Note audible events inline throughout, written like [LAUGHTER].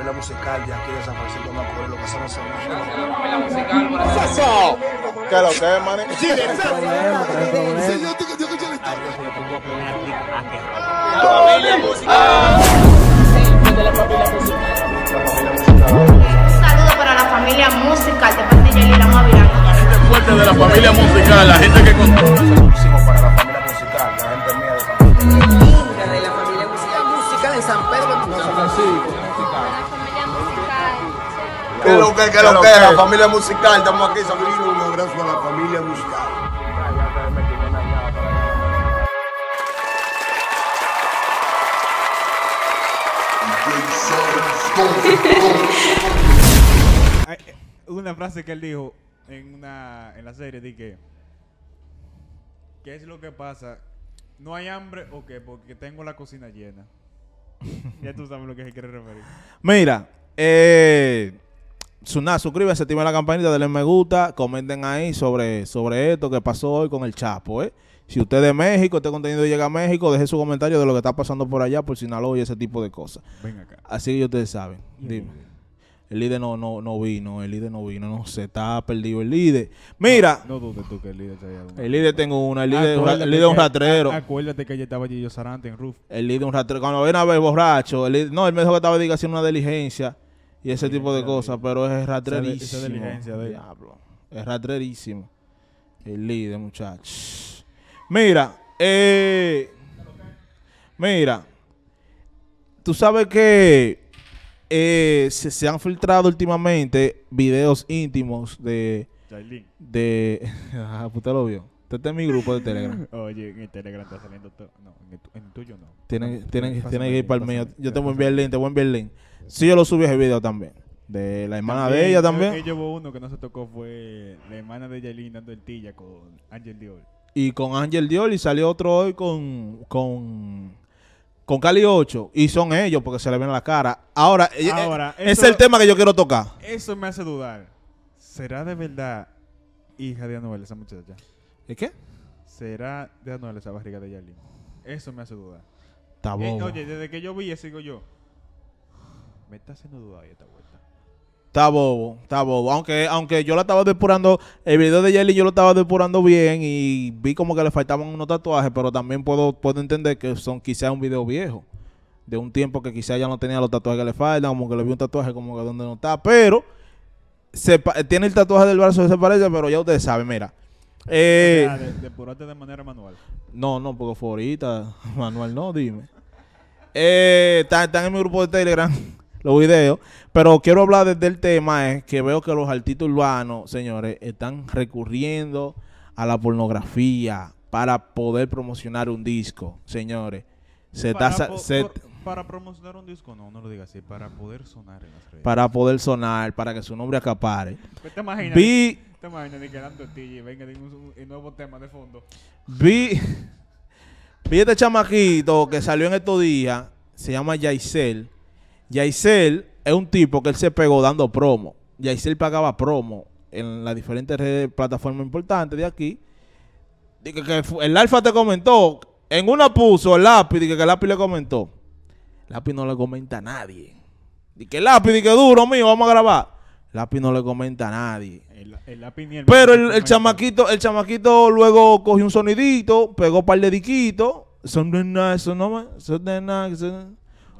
escuela musical de aquí de San Francisco de Macorís, lo que son los ¡Saso! ¿Qué lo que es, mané? ¡Sí, sí, yo te escuché la historia! Ah, pues ¡La familia musical! Un saludo para la familia musical de parte de Yelira Mavirano. La gente fuerte de la familia musical, la gente que controla ¿Qué lo que, qué lo que? La familia musical, estamos aquí, sabiendo un abrazo a la familia musical. [LAUGHS] una frase que él dijo en una en la serie de que ¿Qué es lo que pasa? ¿No hay hambre o qué? Porque tengo la cocina llena. [LAUGHS] ya tú sabes lo que se quiere referir. Mira, eh Suscríbete, activa la campanita, denle me gusta, comenten ahí sobre, sobre esto que pasó hoy con el Chapo. ¿eh? Si usted es de México, este contenido llega a México, deje su comentario de lo que está pasando por allá, por Sinaloa y ese tipo de cosas. Así que ustedes saben. Dime. El líder no, no, no vino, el líder no vino, no se está perdido el líder. Mira. el líder tengo una, el líder, líder es un ratrero. Acuérdate que estaba allí yo Sarante en Roof. El líder es un ratero Cuando ven a ver borracho, el líder, no, él me que estaba haciendo una diligencia y ese tipo de cosas, pero es ratrerísimo. Es ratrerísimo. El líder, muchachos. Mira, eh, mira, tú sabes que eh, se, han filtrado últimamente videos íntimos de... De... De... [LAUGHS] Ah, pues usted lo vio. Usted este es mi grupo de Telegram. [LAUGHS] Oye, en el Telegram está saliendo todo. No, en el, tuyo no. Tienen, tienen, que ir para el mío. Yo te voy a enviar el link, te voy a enviar el link. Sí, yo lo subí ese video también. De la hermana de ella también. Que llevó uno que no se tocó, fue la hermana de Yailin dando el tilla con Ángel Dior. Y con Ángel Dior, y salió otro hoy con. con con Cali 8 y son ellos porque se le ven la cara. Ahora, eh, eh, Ahora es el tema que yo quiero tocar. Eso me hace dudar. ¿Será de verdad hija de Anuel esa muchacha? y qué? ¿Será de Anuel esa barriga de Yalina? Eso me hace dudar. Está eh, oye, desde que yo vi, sigo yo. Métase duda ahí esta vuelta. Está bobo, está bobo. Aunque, aunque yo la estaba depurando, el video de Jelly yo lo estaba depurando bien y vi como que le faltaban unos tatuajes, pero también puedo, puedo entender que son quizás un video viejo, de un tiempo que quizás ya no tenía los tatuajes que le faltan, como que le vi un tatuaje como que donde no está, pero se, tiene el tatuaje del brazo se parece, pero ya ustedes saben, mira. Eh, de, depurarte de manera manual. No, no, porque fue [LAUGHS] manual no, dime. Eh, están en mi grupo de Telegram los videos. Pero quiero hablar desde el tema, es que veo que los artistas urbanos, señores, están recurriendo a la pornografía para poder promocionar un disco, señores. Se para, para promocionar un disco, no, no lo digas así, para poder sonar en las redes. Para poder sonar, para que su nombre acapare. Pues ¿Te imaginas? Vi... ¿Te imaginas venga un nuevo tema de fondo? Vi... Vi este chamaquito que salió en estos días, se llama Yaisel Yaisel es un tipo que él se pegó dando promo. Yaisel pagaba promo en las diferentes redes, plataformas importantes de aquí. Dice que el Alfa te comentó, en una puso el lápiz, y que el lápiz le comentó. El lápiz no le comenta a nadie. Dice que el lápiz, y que duro mío, vamos a grabar. El lápiz no le comenta a nadie. Pero el, chamaquito, el chamaquito luego cogió un sonidito, pegó un par de diquitos. Son de nada, eso no son de nada,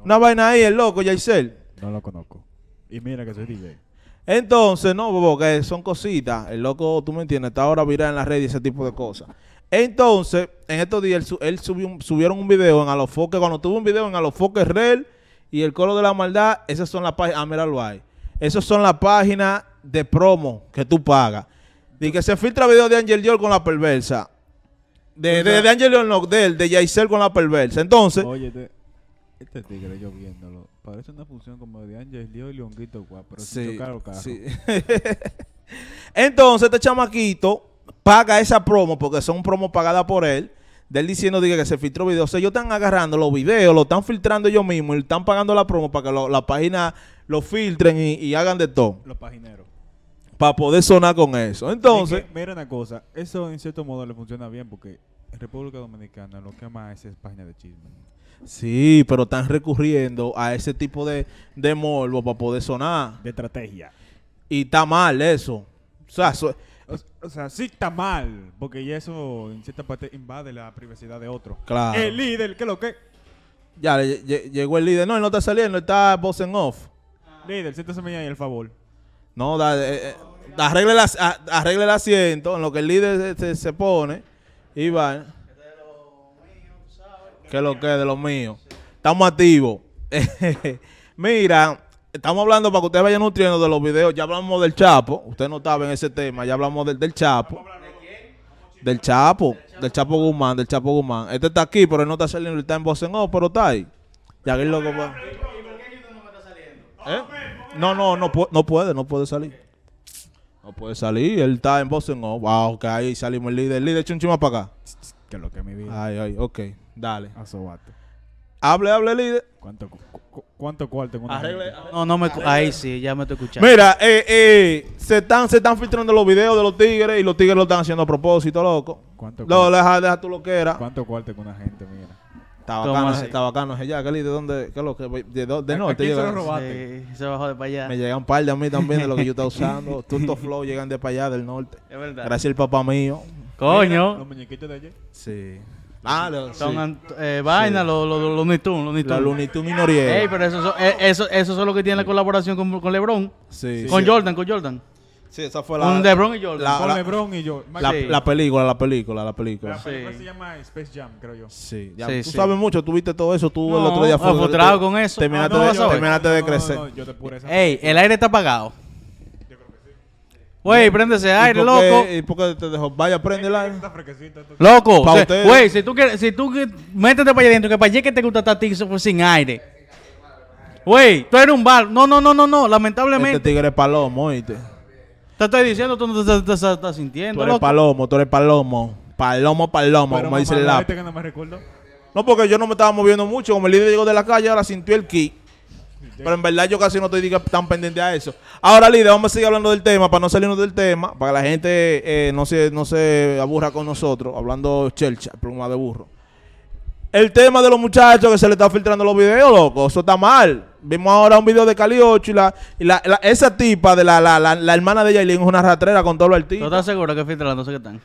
una vaina ahí, el loco, Yaisel. No lo conozco. Y mira que soy DJ. Entonces, no, que son cositas. El loco, tú me entiendes, está ahora viral en las redes y ese tipo de cosas. Entonces, en estos días, él, subió subieron un video en Alofoque. Cuando tuvo un video en Alofoque Real y el Coro de la Maldad, esas son las páginas. Ah, lo hay. Esas son las páginas de promo que tú pagas. Y que se filtra video de Angel Dior con la perversa. De, de, Angel Dior, no, de él, de Yaisel con la perversa. Entonces. Oye, este tigre lloviéndolo. Parece una función como de Ángel Leo y Leonguito pero sí, tocar Sí. [LAUGHS] Entonces, este chamaquito paga esa promo, porque son promos pagadas por él, de él diciendo diga, que se filtró video. O sea, ellos están agarrando los videos, lo están filtrando ellos mismos y están pagando la promo para que la página lo filtren y, hagan de todo. Los pagineros para poder sonar con eso. Entonces. mira una cosa, eso en cierto modo le funciona bien porque República Dominicana lo que más es, es página de chisme. Sí, pero están recurriendo a ese tipo de, de morbo para poder sonar. De estrategia. Y está mal eso. O sea, sí está mal, porque eso en cierta parte invade la privacidad de otro. Claro. El líder, ¿qué es lo que? Ya, llegó el líder. No, él no está saliendo, está boss en off. Líder, siéntese ahí, el favor. No, eh, eh, arregle, el asiento en lo que el líder se, se pone y va. Que lo que es de los míos. Estamos activos. [LAUGHS] Mira, estamos hablando para que ustedes vayan nutriendo de los videos. Ya hablamos del Chapo. Usted no estaba en ese tema. Ya hablamos del, del Chapo. Del Chapo, del Chapo Guzmán, del Chapo Guzmán. Este está aquí, pero él no está saliendo, está en voz en pero está ahí. Ya que loco ¿Eh? No, no, no, no puede, no puede salir. No puede salir, él está en voz en Wow, que ahí salimos el líder. El líder, chunchima un para acá. Que lo que mi vida. Ay, ay, ok. Dale. A Hable, hable, líder. ¿Cuánto, con cuánto cuarto No, no me... Ahí sí, ya me estoy escuchando. Mira, eh, eh, se, están, se están filtrando los videos de los tigres y los tigres lo están haciendo a propósito, loco. ¿Cuánto cuarto? Lo, deja, deja tú lo que era. ¿Cuánto cuarte con una gente, mira? Está bacano, está bacano ese líder? ¿de dónde? ¿Qué es que? ¿De, de, de norte Se, Sí, se bajó de para allá. Me llega un par de a mí también de lo que yo estaba usando. [LAUGHS] Tunto Flow llegan de para allá, del norte. Es verdad. Gracias el papá mío. Coño. los muñequitos de allí, Sí. Ah, son eh, vaina, los, los, los Looney Looney Los Looney Tunes Ey, pero eso, eh, eso, eso es lo que tiene la colaboración con, con LeBron. Sí. Con Jordan, con Jordan. Sí, esa fue la. Con LeBron y Jordan. con LeBron y Jordan. La, película, la película, la película. La película sí. se llama Space Jam, creo yo. Sí, ya, tú sabes mucho, tú viste todo eso, tú el otro día fuiste. no con eso. Terminaste, ah, de, terminaste de crecer. Yo te esa Ey, el aire está apagado. Güey, préndese aire, loco. ¿Y por te dejó? Vaya, prende aire. Loco, güey, si tú quieres, si tú métete para allá dentro, que para allá que te gusta estar tigre sin aire. Wey, tú eres un bar. No, no, no, no, no, lamentablemente. Este tigre es palomo, oíste. Te estoy diciendo, tú no te, estás sintiendo. Tú eres palomo, tú eres palomo. Palomo, palomo, como dice el lápiz. No, porque yo no me estaba moviendo mucho. Como el líder llegó de la calle, ahora sintió el kick. Pero en verdad yo casi no estoy diga, tan pendiente a eso. Ahora, líder, vamos a seguir hablando del tema para no salirnos del tema, para que la gente eh, no, se, no se aburra con nosotros, hablando chelcha, pluma de burro. El tema de los muchachos que se le está filtrando los videos, loco, eso está mal. Vimos ahora un video de Cali 8 y, la, esa tipa de la, la, hermana de Yailin es una ratrera con todo el artistas ¿Tú estás seguro que filtrando no sé qué están?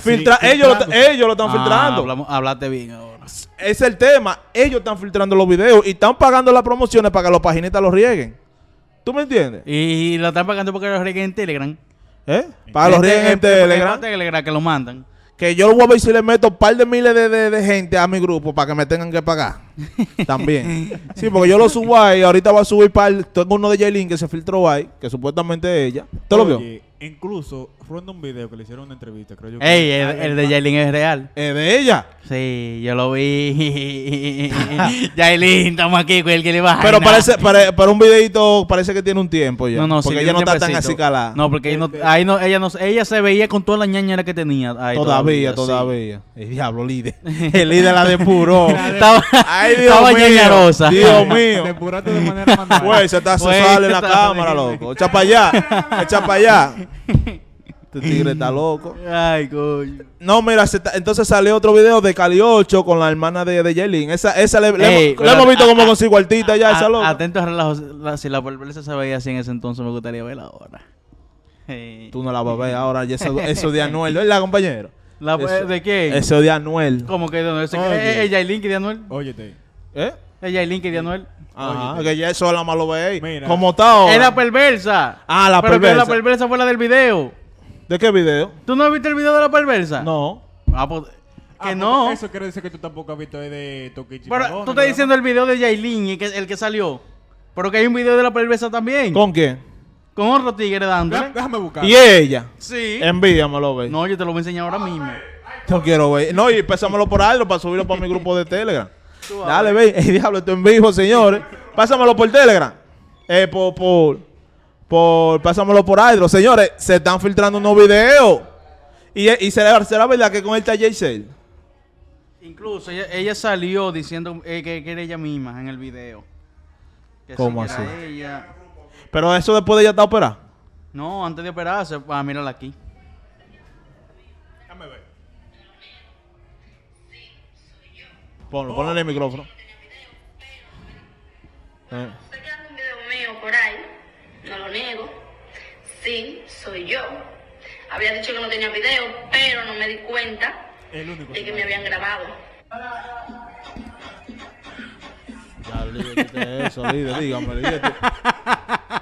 Filtra, ellos, lo, ellos lo están ah, filtrando. hablaste bien ahora. Es el tema. Ellos están filtrando los videos y están pagando las promociones para que los paginistas los rieguen. ¿Tú me entiendes? Y lo están pagando porque los rieguen en Telegram. ¿Eh? Para los rieguen en Telegram. Telegram que lo mandan. Que yo lo voy a ver si le meto un par de miles de, de, gente a mi grupo para que me tengan que pagar. [LAUGHS] También. sí, porque yo lo subo ahí. Ahorita voy a subir para Tengo uno de Jaylin que se filtró ahí, que supuestamente ella. ¿Te lo vio? Incluso, en un video que le hicieron una entrevista, creo yo. Ey, ah, el, de Jailin es real. ¿Es de ella? Sí, yo lo vi. Jailin, [LAUGHS] estamos aquí con el que le va Pero parece, para, un videito parece que tiene un tiempo ya. No, porque ella no está tan así calada. No, porque este- ahí no, ella, no, ella se veía con toda la ñañera que tenía. todavía, todavía. El diablo, líder. [LAUGHS] El líder la depuró. estaba estaba ñañerosa. Dios mío. Depurate de manera [LAUGHS] pues, se está, pues, se sale la cámara, loco. Echa para allá. Echa para allá. Este tigre está loco. Ay, coño. No, mira, entonces salió otro video de Cali 8 con la hermana de, de Yailin. Esa, esa le, hemos, visto como con su ya, esa loca. Atento a si la pobreza se veía así en ese entonces, me gustaría verla ahora. Tú no la vas a ver ahora. Y eso, eso de Anuel, ¿verdad, compañero? La, ¿De qué? Eso de Anuel. ¿Cómo que de Anuel? ¿Es Yailin que de Anuel? Óyete. ¿Eh? De Yailin que de Anuel. Ajá, Oye, que eso la malo ve Como está ahora. Era perversa. Ah, la perversa. Pero la perversa fue la del video. ¿De qué video? ¿Tú no has visto el video de la perversa? No. Ah, pues... Ah, que pues, no. Eso quiere decir que tú tampoco has visto el de Tokichi. Pero tú estás diciendo el video de Yailin, el que, el que salió. Pero que hay un video de la perversa también. ¿Con quién? Con otro tigre dando. Déjame, buscar. ¿Y ella? Sí. Envíamelo, ve. No, yo te lo voy a enseñar ahora mismo. Yo quiero ver. No, y pésamelo por algo para subirlo para mi grupo de Telegram. Dale, ve. [LAUGHS] El diablo, esto en vivo, señores. Pásamelo por Telegram. Eh, por, por, por, pásamelo por Hydro. Señores, se están filtrando unos videos. Y, y será, será verdad que con el taller Incluso ella, salió diciendo eh, que, quiere era ella misma en el video. Que ¿Cómo así? Pero eso después de ella está operada. No, antes de operarse, ah, la aquí. Ponlo, ponle el micrófono. Usted eh. que un video mío por ahí, no lo niego. Sí, soy yo. Había dicho que no tenía video, pero no me di cuenta de que me habían grabado. Ya, eso, dígame, este-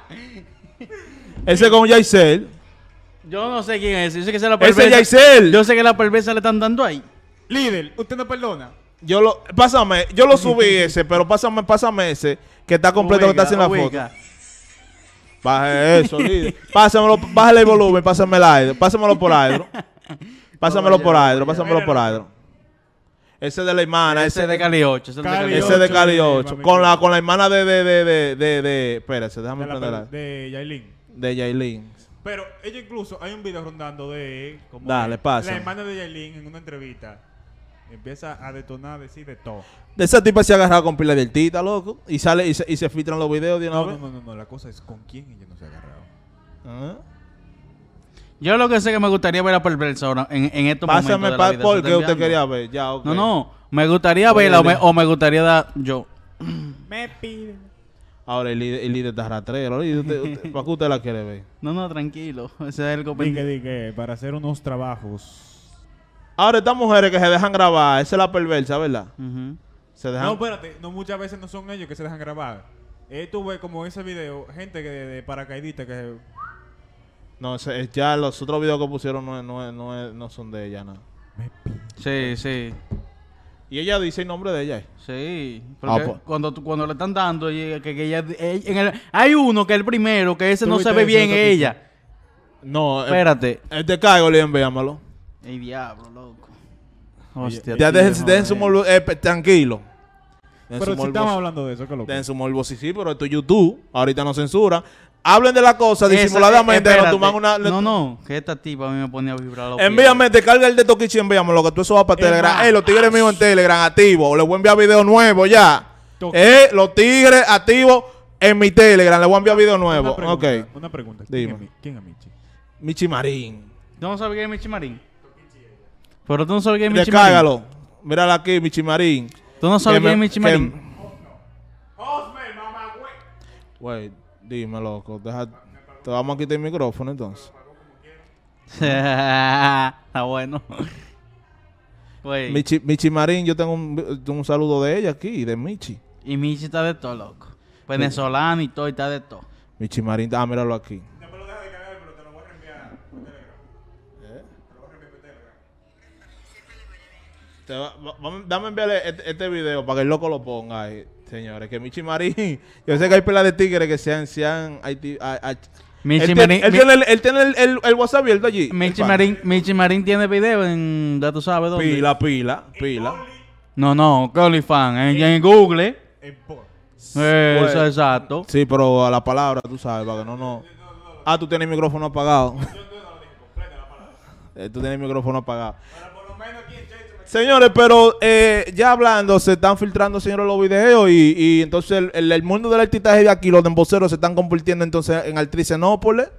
[LAUGHS] Ese con Yaisel. Yo no sé quién es, yo sé que es la perversa. Ese es Yaisel. Yo sé que la perversa le están dando ahí. Líder, usted no perdona. Yo lo, pásame, yo lo subí ese, pero pásame, pásame ese, que está completo, que está sin la foto. Baje eso, dile Pásamelo, bájale el volumen, pásame aire, por aire. Pásamelo por aire, pásamelo oh, por aire. Ese de la hermana, ese, de Cali 8, ese de Cali 8. Ese de 8. Con la, con la hermana de, de, de, de, de, de déjame de De Yailin. De Yailin. Pero ella incluso, hay un video rondando de como Dale, pasa. la hermana de Yailin en una entrevista Empieza a detonar, decir de todo. De esa tipa se ha agarrado con pila de altita, loco. Y sale y se, y se filtran los videos de una no, No, no, no, la cosa es con quién ella no se ha agarrado. Ah. Yo lo que sé que me gustaría ver a Perversona. en, en estos Pásame momentos. Pásame que usted quería ver. Ya, okay. No, no. Me gustaría verla o me, gustaría dar yo. [CLEARS THROAT] Me pide. Ahora el líder, el líder está ¿Para qué usted la quiere ver? No, no, tranquilo. [LAUGHS] Ese es el dique para hacer unos trabajos Ahora, estas mujeres que se dejan grabar, esa es la perversa, ¿verdad? se dejan... No, espérate, no, muchas veces no son ellos que se dejan grabar. Eh, como ese video, gente que de, paracaidista que No, eh, ya los otros videos que pusieron no, son de ella, nada. Sí, sí. Y ella dice el nombre de ella. Eh. Sí. Porque ah, pues. cuando, cuando le están dando, que, hay uno que es el primero, que ese no se ve bien ella. No, eh, espérate. Te cago, de Caigo, Ey, diablo, loco. Hostia, ya déjense, dejen su eh, eh, tranquilo. pero si estamos hablando de eso, que loco. Dejen su morbo, sí, sí, pero esto es YouTube. Ahorita no censura. Hablen de la cosa disimuladamente, eh, no No, no, que esta tipa a mí me pone a vibrar Envíame, te carga el de Tokichi, envíame lo que tú eso va para Telegram. Eh, los tigres míos en Telegram, activo. Les voy a enviar video nuevo ya. Eh, los tigres activos en mi Telegram. Les voy a enviar video nuevo. Una pregunta, ok. Una pregunta. ¿Quién, Es, Michi? Michi Marín. ¿No sabes quién es Michi Marín? Pero tú no sabes quién es Michi Descágalo. Míralo aquí, Michi Marín. Tú no sabes quién es Michi Marín. Güey, dime, loco. Deja, te vamos a quitar el micrófono entonces. [LAUGHS] Está bueno. Michi, Michi Marín, yo tengo un, un saludo de ella aquí, de Michi. Y Michi está de todo, loco. Venezolano y todo, y está de todo. Michi Marín, ah, míralo aquí. Dame enviarle e-, este, este, video para que el loco lo ponga ahí, señores. Que Michi Marín, [LAUGHS] yo sé que hay pelas de tigres que sean, sean Michi Marín, él, tiene el, el, WhatsApp abierto allí. Michi Marín, Michi Marín tiene video en. Ya tú sabes dónde. Pila, pila, pila. No, no, Colifan. En, en Google. Eh, pues, exacto. Sí, pero a la palabra, tú sabes, para que no, no. Ah, tú tienes micrófono apagado. Eh, tú tienes micrófono apagado. Señores, pero eh, ya hablando, se están filtrando, señores, los videos y, entonces el, mundo del es de aquí, los demboceros, se están convirtiendo entonces en actrices nópoles.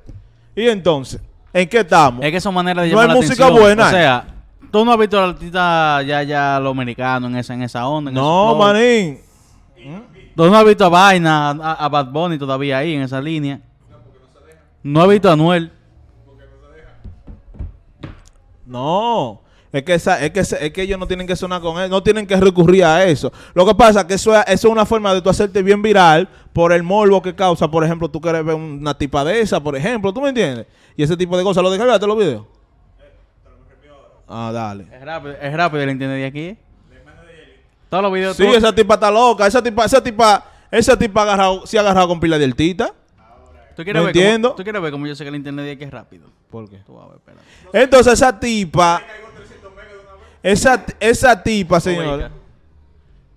Y entonces, ¿en qué estamos? Es que son maneras de llamar No hay música buena. O eh. sea, tú no has visto al artista ya, ya, lo americano en esa, en esa onda. no, manín. Tú no has visto a Vaina, a, Bad Bunny todavía ahí en esa línea. No, porque no se deja. No has visto a Anuel. Porque no se deja. No. Es que, ellos no tienen que sonar con él, no tienen que recurrir a eso. Lo que pasa es que eso, es una forma de tú hacerte bien viral por el morbo que causa. Por ejemplo, tú quieres ver una tipa de esa, por ejemplo, ¿tú me entiendes? Y ese tipo de cosas. ¿Lo descargaste los videos? Ah, dale. Es rápido, es rápido, ¿le entiendes de aquí? ¿eh? Todos los videos. Sí, esa tipa está loca. Esa tipa, esa tipa, esa tipa agarrado, se ha agarrado con pila de ¿Tú quieres, ver ¿Tú quieres ver cómo yo sé que el internet de aquí es rápido? ¿Por qué? Entonces esa tipa... Esa, esa tipa, señor.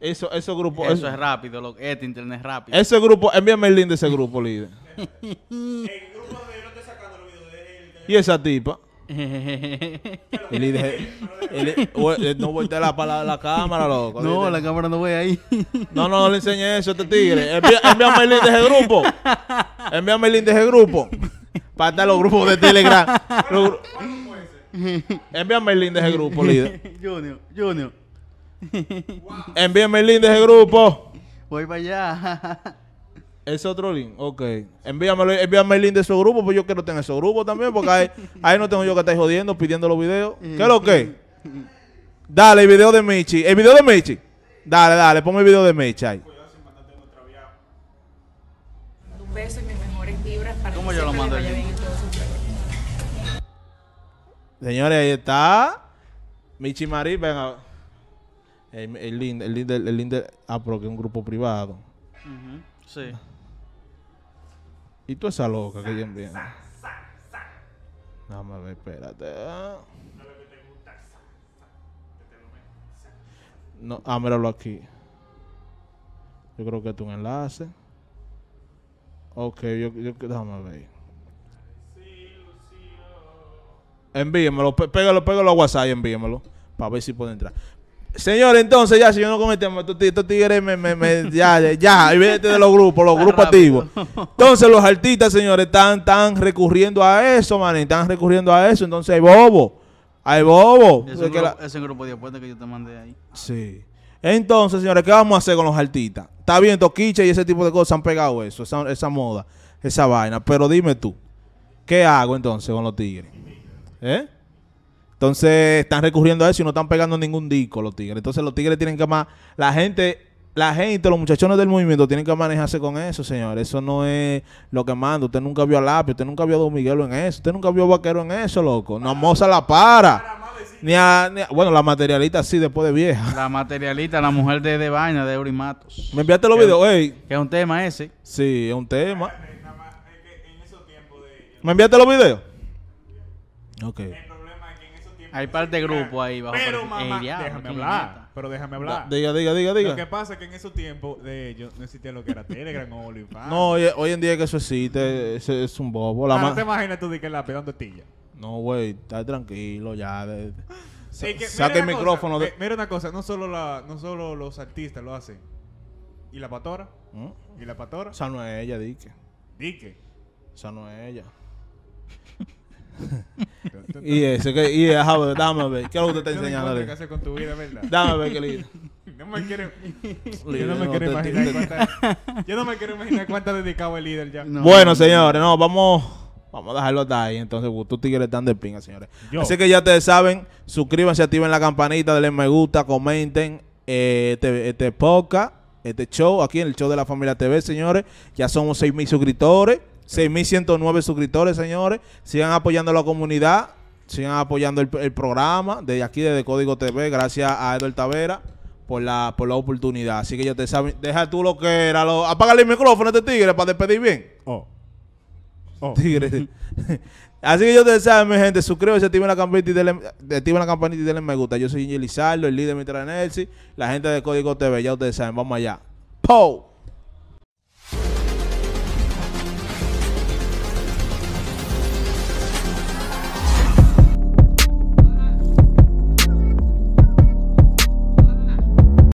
Eso, Eso grupo... Eso, es rápido, lo, este internet es rápido. Ese grupo, envíame el link de ese grupo, líder. el [LAUGHS] grupo Y esa tipa. [LAUGHS] el líder, no voltea la palabra la cámara, loco. No, la cámara no voy ahí. no, no, no le enseñé eso a este tigre. envíame el link de ese grupo. [LAUGHS] Envíame el link de ese grupo. Para estar los grupos de Telegram. [LAUGHS] Envíame el link de ese grupo, líder. [LAUGHS] Junior, Junior. [LAUGHS] Envíame el link de ese grupo. Voy para allá. Es otro link, ok. Envíamelo, envíame el link de su grupo, pues yo quiero tener su grupo también, porque ahí, no tengo yo que estar jodiendo, pidiendo los videos. ¿Qué es lo que? Dale, el video de Michi. ¿El video de Michi? Dale, dale, ponme el video de Michi ahí. Un beso y mis mejores vibras ¿Cómo yo lo mando Señores, ahí está. Michi Marí, venga. El, el, el, el Ah, que es un grupo privado. Sí. ¿Y tú esa loca que yo envié? Déjame ver, espérate. Ah. No, ah, míralo aquí. Yo creo que es un enlace. Ok, yo, yo déjame ver. Envíenmelo, pégalo, pégalo a WhatsApp y envíenmelo para ver si puede entrar. Señores, entonces ya, si yo no cometemos, estos tigres me, me, ya, ya, y vete de los grupos, los grupos activos. Entonces los artistas, señores, están, recurriendo a eso, man, están recurriendo a eso, entonces hay bobo, hay bobo. ese grupo de apuestas que yo te mandé ahí. Sí. Entonces, señores, ¿qué vamos a hacer con los artistas? Está bien, Toquiche y ese tipo de cosas han pegado eso, esa, esa moda, esa vaina, pero dime tú, ¿qué hago entonces con los tigres? ¿Eh? Entonces están recurriendo a eso y no están pegando ningún disco los tigres. Entonces los tigres tienen que más. La gente, la gente, los muchachones del movimiento tienen que manejarse con eso, señor. Eso no es lo que manda. Usted nunca vio a Lapio, usted nunca vio a Don Miguelo en eso, usted nunca vio a Vaquero en eso, loco. No moza la para. Ni bueno, la materialita sí, después de vieja. La materialita, la mujer de, de vaina, de Eurimatos. Me enviaste los videos, Que es un tema ese. Sí, es un tema. Me enviaste los videos. El problema es que en esos tiempos. Hay parte de grupo ahí bajo. Pero, mamá, déjame hablar. Pero déjame hablar. diga, diga, diga, diga. Lo que pasa es que en esos tiempos de ellos no existía lo que era Telegram o OnlyFans. No, hoy, en día que eso existe, es, un bobo. La ah, no te imaginas tú de que la pedando tilla. No, güey, está tranquilo ya. De, que, el micrófono. Mira una cosa, no solo, la, no solo los artistas lo hacen. ¿Y la patora? ¿Mm? ¿Y la patora? O Esa no es ella, Dique. ¿Dique? O Esa no es ella y eso, que, y déjame ver, déjame ¿Qué es lo que usted está enseñando? ¿Qué hacer con tu vida, verdad? ver, yo no me quiero imaginar cuánta Yo no me quiero imaginar cuánto dedicado el líder ya. bueno, señores, no, vamos... Vamos a dejarlo hasta ahí. Entonces, pues, tú tigres están de pinga, señores. Así que ya ustedes saben, suscríbanse, activen la campanita, denle me gusta, comenten eh, este, este podcast, este show, aquí en el show de la familia TV, señores. Ya somos mil suscriptores. 6.109 suscriptores, señores. Sigan apoyando a la comunidad. Sigan apoyando el, programa desde aquí, desde Código TV. Gracias a Eduardo Tavera por la, por la oportunidad. Así que yo te saben, deja tú lo que era. Lo, el micrófono a este tigre para despedir bien. Oh. [LAUGHS] oh. Tigre. [LAUGHS] Así que yo te saben, mi gente, suscríbase, activen la campanita y denle, la campanita y me gusta. Yo soy Ingelizardo, el líder de Mitra Nelsi, la gente de Código TV, ya ustedes saben, vamos allá. ¡Pow!